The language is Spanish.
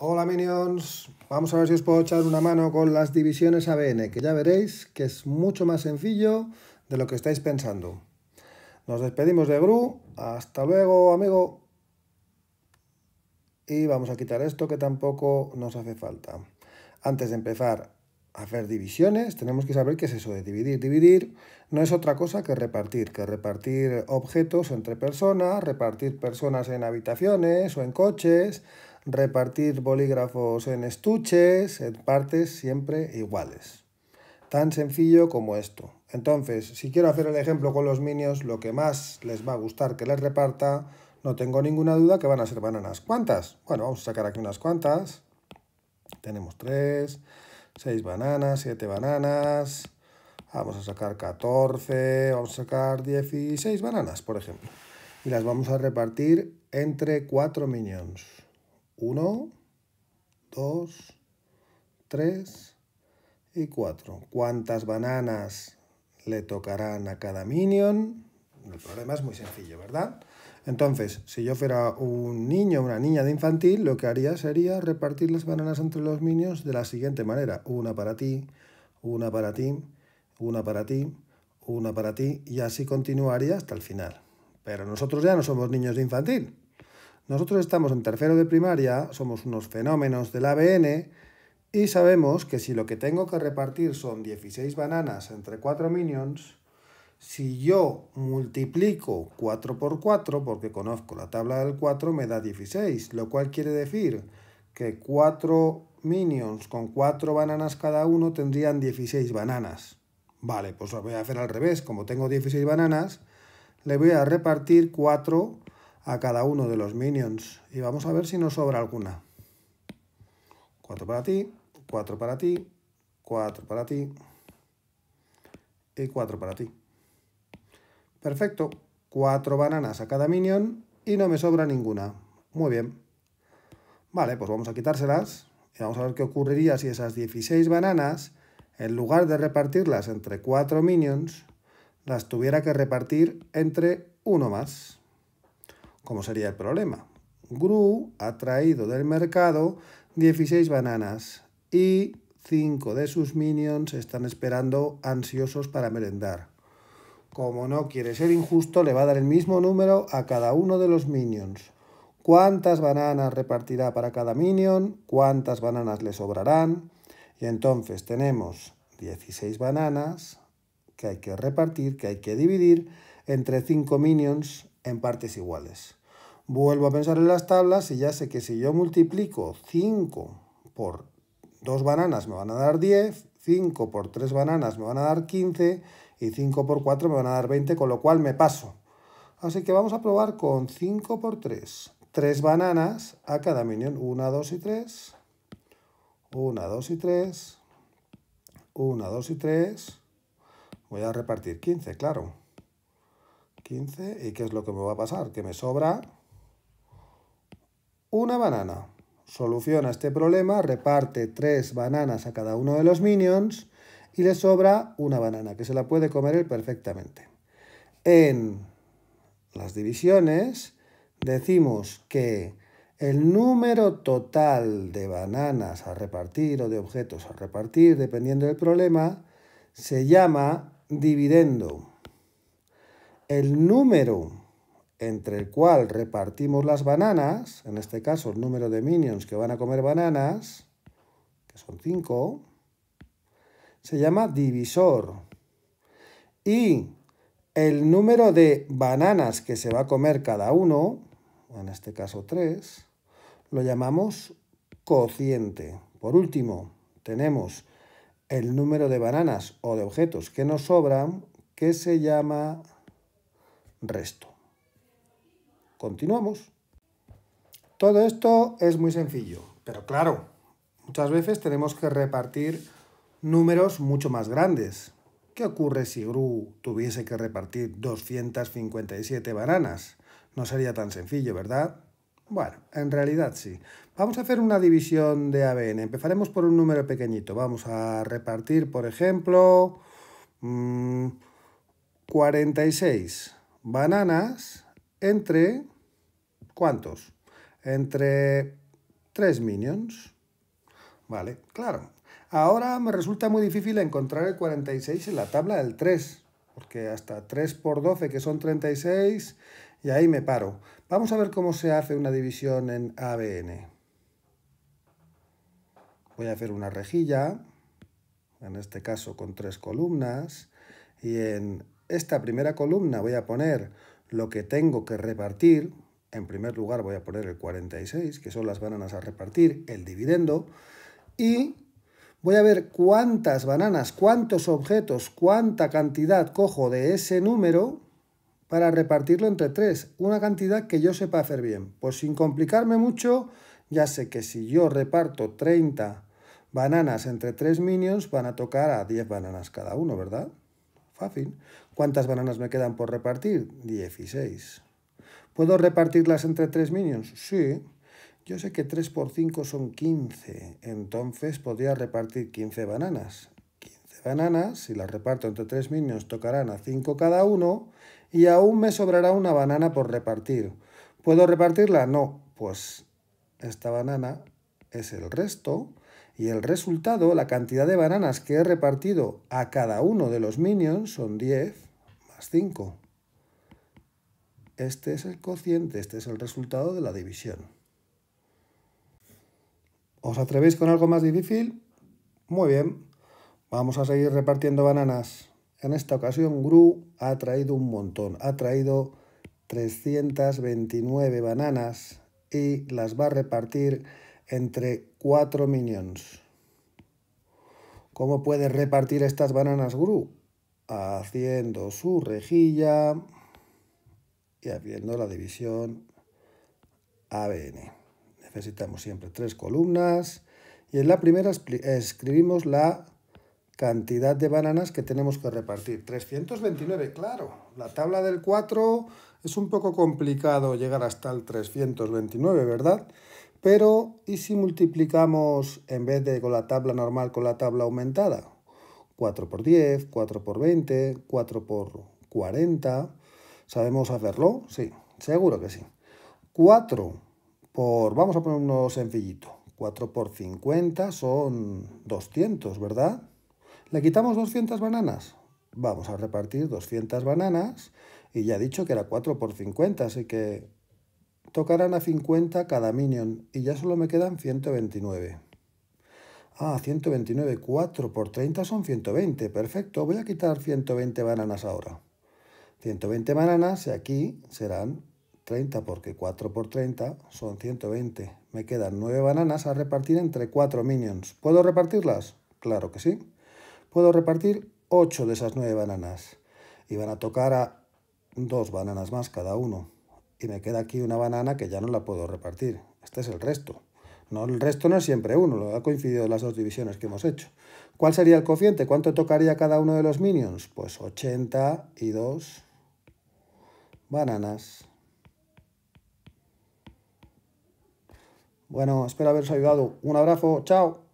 Hola Minions, vamos a ver si os puedo echar una mano con las divisiones ABN, que ya veréis que es mucho más sencillo de lo que estáis pensando. Nos despedimos de Gru, hasta luego amigo. Y vamos a quitar esto que tampoco nos hace falta. Antes de empezar a hacer divisiones, tenemos que saber qué es eso de dividir. Dividir no es otra cosa que repartir, que repartir objetos entre personas, repartir personas en habitaciones o en coches, repartir bolígrafos en estuches, en partes siempre iguales. Tan sencillo como esto. Entonces, si quiero hacer el ejemplo con los minions, lo que más les va a gustar que les reparta, no tengo ninguna duda que van a ser bananas. ¿Cuántas? Bueno, vamos a sacar aquí unas cuantas. Tenemos 3, 6 bananas, siete bananas. Vamos a sacar 14, vamos a sacar 16 bananas, por ejemplo. Y las vamos a repartir entre 4 minions. 1, 2, tres y 4. ¿Cuántas bananas le tocarán a cada minion? El problema es muy sencillo, ¿verdad? Entonces, si yo fuera un niño o una niña de infantil, lo que haría sería repartir las bananas entre los minions de la siguiente manera. Una para ti, una para ti, una para ti, una para ti, y así continuaría hasta el final. Pero nosotros ya no somos niños de infantil, nosotros estamos en tercero de primaria, somos unos fenómenos del ABN y sabemos que si lo que tengo que repartir son 16 bananas entre 4 minions, si yo multiplico 4 por 4, porque conozco la tabla del 4, me da 16, lo cual quiere decir que 4 minions con 4 bananas cada uno tendrían 16 bananas. Vale, pues lo voy a hacer al revés. Como tengo 16 bananas, le voy a repartir 4 a cada uno de los minions. Y vamos a ver si nos sobra alguna. Cuatro para ti, cuatro para ti, cuatro para ti y cuatro para ti. Perfecto. cuatro bananas a cada minion y no me sobra ninguna. Muy bien. Vale, pues vamos a quitárselas y vamos a ver qué ocurriría si esas 16 bananas, en lugar de repartirlas entre cuatro minions, las tuviera que repartir entre uno más. ¿Cómo sería el problema? Gru ha traído del mercado 16 bananas y 5 de sus minions están esperando ansiosos para merendar. Como no quiere ser injusto, le va a dar el mismo número a cada uno de los minions. ¿Cuántas bananas repartirá para cada minion? ¿Cuántas bananas le sobrarán? Y entonces tenemos 16 bananas que hay que repartir, que hay que dividir entre 5 minions en partes iguales. Vuelvo a pensar en las tablas y ya sé que si yo multiplico 5 por 2 bananas me van a dar 10, 5 por 3 bananas me van a dar 15 y 5 por 4 me van a dar 20, con lo cual me paso. Así que vamos a probar con 5 por 3. 3 bananas a cada minion. 1, 2 y 3. 1, 2 y 3. 1, 2 y 3. Voy a repartir 15, claro. 15. ¿Y qué es lo que me va a pasar? Que me sobra una banana. Soluciona este problema, reparte tres bananas a cada uno de los minions y le sobra una banana, que se la puede comer él perfectamente. En las divisiones decimos que el número total de bananas a repartir o de objetos a repartir, dependiendo del problema, se llama dividendo. El número entre el cual repartimos las bananas, en este caso el número de minions que van a comer bananas, que son 5, se llama divisor. Y el número de bananas que se va a comer cada uno, en este caso 3, lo llamamos cociente. Por último, tenemos el número de bananas o de objetos que nos sobran, que se llama resto. Continuamos. Todo esto es muy sencillo, pero claro, muchas veces tenemos que repartir números mucho más grandes. ¿Qué ocurre si Gru tuviese que repartir 257 bananas? No sería tan sencillo, ¿verdad? Bueno, en realidad sí. Vamos a hacer una división de ABN. Empezaremos por un número pequeñito. Vamos a repartir, por ejemplo, 46 mm, bananas entre... ¿Cuántos? Entre tres minions. Vale, claro. Ahora me resulta muy difícil encontrar el 46 en la tabla del 3, porque hasta 3 por 12, que son 36, y ahí me paro. Vamos a ver cómo se hace una división en ABN. Voy a hacer una rejilla, en este caso con tres columnas, y en esta primera columna voy a poner lo que tengo que repartir, en primer lugar voy a poner el 46, que son las bananas a repartir, el dividendo, y voy a ver cuántas bananas, cuántos objetos, cuánta cantidad cojo de ese número para repartirlo entre tres, una cantidad que yo sepa hacer bien. Pues sin complicarme mucho, ya sé que si yo reparto 30 bananas entre tres minions, van a tocar a 10 bananas cada uno, ¿verdad? Fácil. ¿Cuántas bananas me quedan por repartir? 16. ¿Puedo repartirlas entre tres minions? Sí. Yo sé que 3 por 5 son 15, entonces podría repartir 15 bananas. 15 bananas, si las reparto entre tres minions, tocarán a 5 cada uno y aún me sobrará una banana por repartir. ¿Puedo repartirla? No, pues esta banana es el resto, y el resultado, la cantidad de bananas que he repartido a cada uno de los minions son 10 más 5. Este es el cociente, este es el resultado de la división. ¿Os atrevéis con algo más difícil? Muy bien, vamos a seguir repartiendo bananas. En esta ocasión Gru ha traído un montón, ha traído 329 bananas y las va a repartir entre cuatro minions. ¿Cómo puede repartir estas bananas Gru? Haciendo su rejilla y abriendo la división ABN. Necesitamos siempre tres columnas y en la primera escribimos la cantidad de bananas que tenemos que repartir. 329, claro. La tabla del 4 es un poco complicado llegar hasta el 329, ¿verdad? Pero, ¿y si multiplicamos en vez de con la tabla normal con la tabla aumentada? 4 por 10, 4 por 20, 4 por 40. ¿Sabemos hacerlo? Sí, seguro que sí. 4 por, vamos a ponernos sencillito, 4 por 50 son 200, ¿verdad? ¿Le quitamos 200 bananas? Vamos a repartir 200 bananas y ya he dicho que era 4 por 50, así que tocarán a 50 cada minion y ya solo me quedan 129. Ah, 129, 4 por 30 son 120, perfecto, voy a quitar 120 bananas ahora. 120 bananas y aquí serán 30 porque 4 por 30 son 120. Me quedan 9 bananas a repartir entre 4 minions. ¿Puedo repartirlas? Claro que sí. Puedo repartir 8 de esas 9 bananas. Y van a tocar a 2 bananas más cada uno y me queda aquí una banana que ya no la puedo repartir. Este es el resto. No, el resto no es siempre uno, lo ha coincidido las dos divisiones que hemos hecho. ¿Cuál sería el cociente? ¿Cuánto tocaría cada uno de los minions? Pues 82 bananas. Bueno, espero haberos ayudado. Un abrazo, chao.